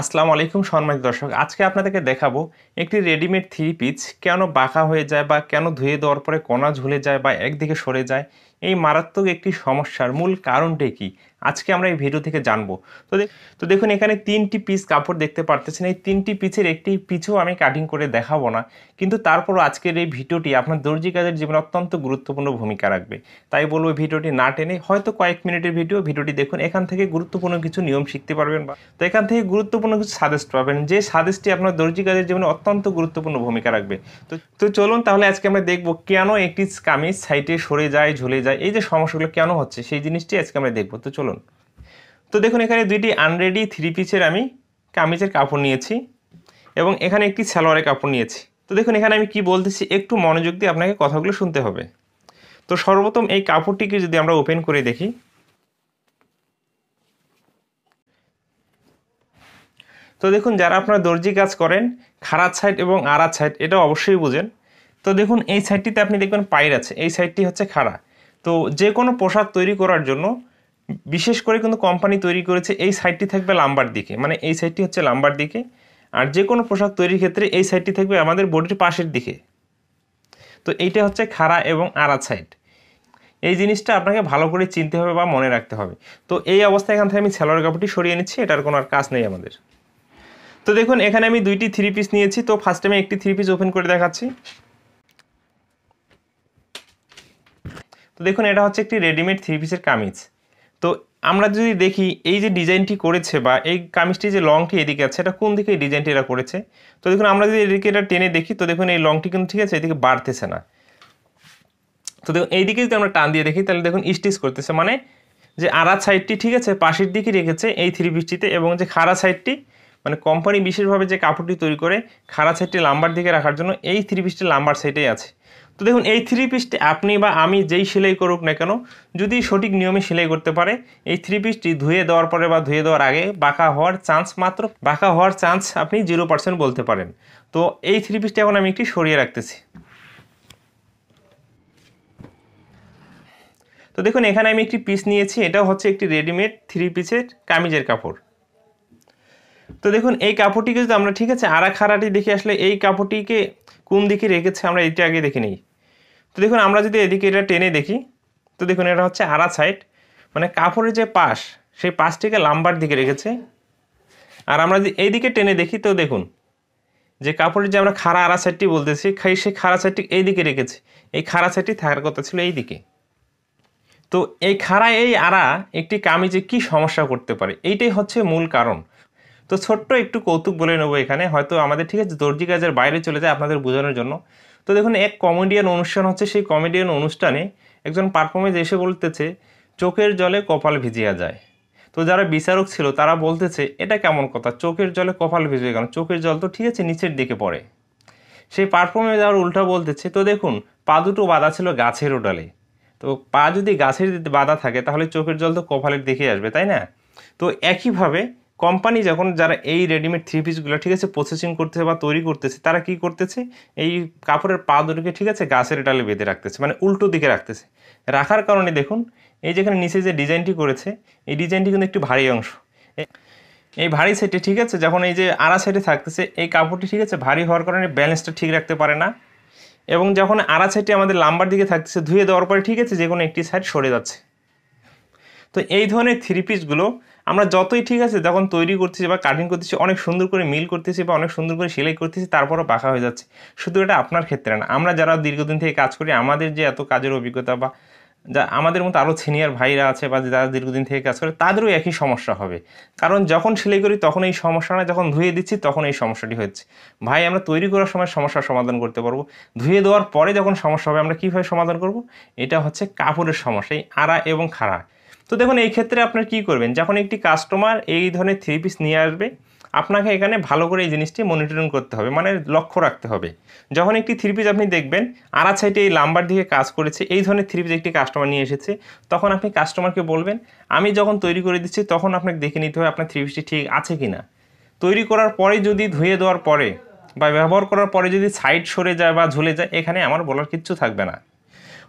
আসসালামু আলাইকুম সম্মানিত দর্শক আজকে আপনাদেরকে দেখাবো একটি রেডিমেড থ্রি পিস কেন বাঁকা হয়ে যায় বা কেন ধুয়ে দেওয়ার পরে কণা ঝুলে যায় বা একদিকে সরে যায় এই মারাত্মক একটি সমস্যার মূল কারণটি কী আজকে আমরা এই ভিডিও থেকে জানবো তো তো দেখুন এখানে তিনটি পিস কাপড় দেখতে পারতেছেন এই তিনটি পিসের একটি পিছু আমি কাটিং করে দেখাবো না কিন্তু তারপরও আজকের এই ভিডিওটি আপনার দর্জি কাজের জীবনে অত্যন্ত গুরুত্বপূর্ণ ভূমিকা রাখবে তাই বলবো ভিডিওটি না টেনে হয়তো কয়েক মিনিটের ভিডিও ভিডিওটি দেখুন এখান থেকে গুরুত্বপূর্ণ কিছু নিয়ম শিখতে পারবেন বা তো এখান থেকে গুরুত্বপূর্ণ কিছু সাজেস্ট পাবেন যে সাজেস্টটি আপনার দর্জি কাজের জীবনে অত্যন্ত গুরুত্বপূর্ণ ভূমিকা রাখবে তো তো চলুন তাহলে আজকে আমরা দেখবো কেন একটি কামিজ সাইটে সরে যায় ঝুলে যায় এই যে সমস্যাগুলো কেন হচ্ছে সেই জিনিসটি আজকে আমরা দেখবো তো চলুন তো দেখুন এখানে দুইটি আনরেডি থ্রি পিসের আমি কামিজের কাপড় নিয়েছি এবং এখানে একটি সালোয়ারের কাপড় নিয়েছি তো দেখুন এখানে আমি কি বলতেছি একটু মনোযোগ দিয়ে আপনাকে কথাগুলো শুনতে হবে তো সর্বপ্রথম এই কাপড়টিকে যদি আমরা ওপেন করে দেখি তো দেখুন যারা আপনার দর্জি কাজ করেন খারাপ সাইড এবং আড়াত সাইড এটা অবশ্যই বুঝেন তো দেখুন এই সাইডটিতে আপনি দেখবেন পায়ের আছে এই সাইডটি হচ্ছে খাড়া তো যে কোনো পোশাক তৈরি করার জন্য বিশেষ করে কিন্তু কোম্পানি তৈরি করেছে এই সাইডটি থাকবে লাম্বার দিকে মানে এই সাইডটি হচ্ছে লাম্বার দিকে আর যে কোনো পোশাক তৈরির ক্ষেত্রে এই সাইডটি থাকবে আমাদের বডির পাশের দিকে তো এইটা হচ্ছে খাড়া এবং আড়া সাইড এই জিনিসটা আপনাকে ভালো করে চিনতে হবে বা মনে রাখতে হবে তো এই অবস্থায় এখান থেকে আমি স্যালোয়ার কাপড়টি সরিয়ে নিচ্ছি এটার কোনো আর কাজ নেই আমাদের তো দেখুন এখানে আমি দুইটি থ্রি পিস নিয়েছি তো ফার্স্ট আমি একটি থ্রি পিস ওপেন করে দেখাচ্ছি তো দেখুন এটা হচ্ছে একটি রেডিমেড থ্রি পিসের কামিজ তো আমরা যদি দেখি এই যে ডিজাইনটি করেছে বা এই কামিজটি যে লংটি এদিকে আছে এটা কোন দিকে এই ডিজাইনটি এরা করেছে তো দেখুন আমরা যদি এদিকে এটা টেনে দেখি তো দেখুন এই লংটি কিন্তু ঠিক আছে এদিকে বাড়তেছে না তো দেখুন এইদিকে যদি আমরা টান দিয়ে দেখি তাহলে দেখুন স্টিচ করতেছে মানে যে আড়া সাইডটি ঠিক আছে পাশের দিকে রেখেছে এই থ্রি পিসটিতে এবং যে খাড়া সাইডটি মানে কোম্পানি বিশেষভাবে যে কাপড়টি তৈরি করে খাড়া সাইডটি লাম্বার দিকে রাখার জন্য এই থ্রি পিসটি লাম্বার সাইডেই আছে তো দেখুন এই থ্রি পিসটি আপনি বা আমি যেই সেলাই করুক না কেন যদি সঠিক নিয়মে সেলাই করতে পারে এই থ্রি পিসটি ধুয়ে দেওয়ার পরে বা ধুয়ে দেওয়ার আগে বাঁকা হওয়ার চান্স মাত্র বাঁকা হওয়ার চান্স আপনি জিরো পার্সেন্ট বলতে পারেন তো এই থ্রি পিসটি এখন আমি একটি সরিয়ে রাখতেছি তো দেখুন এখানে আমি একটি পিস নিয়েছি এটা হচ্ছে একটি রেডিমেড থ্রি পিসের কামিজের কাপড় তো দেখুন এই কাপড়টিকে যদি আমরা ঠিক আছে আরা খাড়াটি দেখে আসলে এই কাপড়টিকে কোন দিকে রেখেছে আমরা এটি আগে দেখে নিই তো দেখুন আমরা যদি এদিকে এটা টেনে দেখি তো দেখুন এটা হচ্ছে আরা সাইড মানে কাপড়ের যে পাশ সেই পাশটিকে লাম্বার দিকে রেখেছে আর আমরা যদি এইদিকে টেনে দেখি তো দেখুন যে কাপড়ের যে আমরা খাড়া আড়া সাইডটি বলতেছি খাই সেই খাড়া সাইডটি এইদিকে রেখেছে এই খাড়া সাইডটি থাকার কথা ছিল এইদিকে তো এই খাড়া এই আড়া একটি কামিজে কি সমস্যা করতে পারে এইটাই হচ্ছে মূল কারণ তো ছোট্ট একটু কৌতুক বলে নেবো এখানে হয়তো আমাদের ঠিক আছে দর্জি কাজের বাইরে চলে যায় আপনাদের বোঝানোর জন্য তো দেখুন এক কমেডিয়ান অনুষ্ঠান হচ্ছে সেই কমেডিয়ান অনুষ্ঠানে একজন পারফর্মেন্স এসে বলতেছে চোখের জলে কপাল ভিজিয়া যায় তো যারা বিচারক ছিল তারা বলতেছে এটা কেমন কথা চোখের জলে কপাল ভিজে কেন চোখের জল তো ঠিক আছে নিচের দিকে পড়ে সেই পারফর্মেন্স যাওয়ার উল্টা বলতেছে তো দেখুন পা দুটো বাঁধা ছিল গাছের ওডালে তো পা যদি গাছের বাঁধা থাকে তাহলে চোখের জল তো কপালের দিকে আসবে তাই না তো একইভাবে কোম্পানি যখন যারা এই রেডিমেড থ্রি পিসগুলো ঠিক আছে প্রসেসিং করতেছে বা তৈরি করতেছে তারা কি করতেছে এই কাপড়ের পা দুটোকে ঠিক আছে গাছের ডালে বেঁধে রাখতেছে মানে উল্টো দিকে রাখতেছে রাখার কারণে দেখুন এই যেখানে নিচে যে ডিজাইনটি করেছে এই ডিজাইনটি কিন্তু একটি ভারী অংশ এই ভারী সেটে ঠিক আছে যখন এই যে আড়া সেটে থাকতেছে এই কাপড়টি ঠিক আছে ভারী হওয়ার কারণে ব্যালেন্সটা ঠিক রাখতে পারে না এবং যখন আড়া সেটে আমাদের লাম্বার দিকে থাকতেছে ধুয়ে দেওয়ার পরে ঠিক আছে যে কোনো একটি সাইড সরে যাচ্ছে তো এই ধরনের থ্রি পিসগুলো আমরা যতই ঠিক আছে যখন তৈরি করতেছি বা কাটিং করতেছি অনেক সুন্দর করে মিল করতেছি বা অনেক সুন্দর করে সেলাই করতেছি তারপরও পাকা হয়ে যাচ্ছে শুধু এটা আপনার ক্ষেত্রে না আমরা যারা দীর্ঘদিন থেকে কাজ করি আমাদের যে এত কাজের অভিজ্ঞতা বা যা আমাদের মতো আরও সিনিয়র ভাইরা আছে বা যারা দীর্ঘদিন থেকে কাজ করে তাদেরও একই সমস্যা হবে কারণ যখন সেলাই করি তখন এই সমস্যা না যখন ধুয়ে দিচ্ছি তখন এই সমস্যাটি হচ্ছে ভাই আমরা তৈরি করার সময় সমস্যার সমাধান করতে পারবো ধুয়ে দেওয়ার পরে যখন সমস্যা হবে আমরা কীভাবে সমাধান করব এটা হচ্ছে কাপড়ের সমস্যা এই আড়া এবং খাড়া তো দেখুন এই ক্ষেত্রে আপনার কি করবেন যখন একটি কাস্টমার এই ধরনের থ্রি পিস নিয়ে আসবে আপনাকে এখানে ভালো করে এই জিনিসটি মনিটরিং করতে হবে মানে লক্ষ্য রাখতে হবে যখন একটি থ্রি পিস আপনি দেখবেন আড়া সাইডে এই লাম্বার দিকে কাজ করেছে এই ধরনের থ্রি পিস একটি কাস্টমার নিয়ে এসেছে তখন আপনি কাস্টমারকে বলবেন আমি যখন তৈরি করে দিচ্ছি তখন আপনাকে দেখে নিতে হবে আপনার থ্রি পিসটি ঠিক আছে কি না তৈরি করার পরে যদি ধুয়ে দেওয়ার পরে বা ব্যবহার করার পরে যদি সাইড সরে যায় বা ঝুলে যায় এখানে আমার বলার কিচ্ছু থাকবে না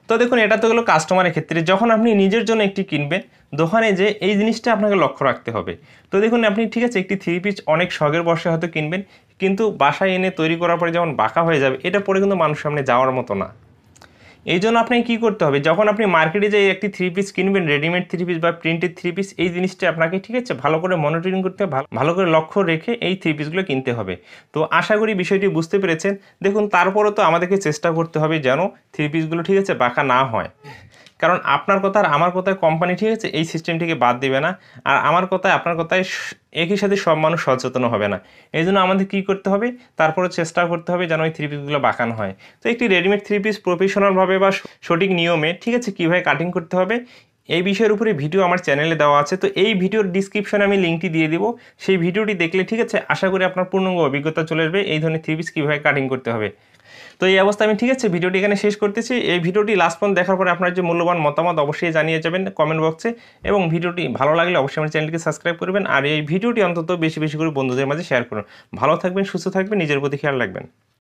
তো দেখুন এটা তো হলো কাস্টমারের ক্ষেত্রে যখন আপনি নিজের জন্য একটি কিনবেন দোকানে যে এই জিনিসটা আপনাকে লক্ষ্য রাখতে হবে তো দেখুন আপনি ঠিক আছে একটি থ্রি পিস অনেক শখের বর্ষে হয়তো কিনবেন কিন্তু বাসায় এনে তৈরি করার পরে যেমন বাঁকা হয়ে যাবে এটা পরে কিন্তু মানুষ সামনে যাওয়ার মতো না এই জন্য আপনাকে কী করতে হবে যখন আপনি মার্কেটে যাই একটি থ্রি পিস কিনবেন রেডিমেড থ্রি পিস বা প্রিন্টেড থ্রি পিস এই জিনিসটা আপনাকে ঠিক আছে ভালো করে মনিটরিং করতে ভালো করে লক্ষ্য রেখে এই থ্রি পিসগুলো কিনতে হবে তো আশা করি বিষয়টি বুঝতে পেরেছেন দেখুন তারপরও তো আমাদেরকে চেষ্টা করতে হবে যেন থ্রি পিসগুলো ঠিক আছে বাঁকা না হয় কারণ আপনার কথা আর আমার কথায় কোম্পানি ঠিক আছে এই সিস্টেমটিকে বাদ দিবে না আর আমার কথায় আপনার কথায় একই সাথে সব মানুষ সচেতন হবে না এই জন্য আমাদের কী করতে হবে তারপরে চেষ্টা করতে হবে যেন ওই থ্রি পিসগুলো বাঁকানো হয় তো একটি রেডিমেড থ্রি পিস প্রফেশনালভাবে বা সঠিক নিয়মে ঠিক আছে কীভাবে কাটিং করতে হবে এই বিষয়ের উপরে ভিডিও আমার চ্যানেলে দেওয়া আছে তো এই ভিডিওর ডিসক্রিপশনে আমি লিঙ্কটি দিয়ে দিব সেই ভিডিওটি দেখলে ঠিক আছে আশা করি আপনার পূর্ণাঙ্গ অভিজ্ঞতা চলে আসবে এই ধরনের থ্রি পিস কীভাবে কাটিং করতে হবে তো এই অবস্থা আমি ঠিক আছে ভিডিওটি এখানে শেষ করতেছি এই ভিডিওটি লাস্ট পর্যন্ত দেখার পরে আপনার যে মূল্যবান মতামত অবশ্যই জানিয়ে যাবেন কমেন্ট বক্সে এবং ভিডিওটি ভালো লাগলে অবশ্যই আমার চ্যানেলকে সাবস্ক্রাইব করবেন আর এই ভিডিওটি অন্তত বেশি বেশি করে বন্ধুদের মাঝে শেয়ার করুন ভালো থাকবেন সুস্থ থাকবেন নিজের প্রতি খেয়াল রাখবেন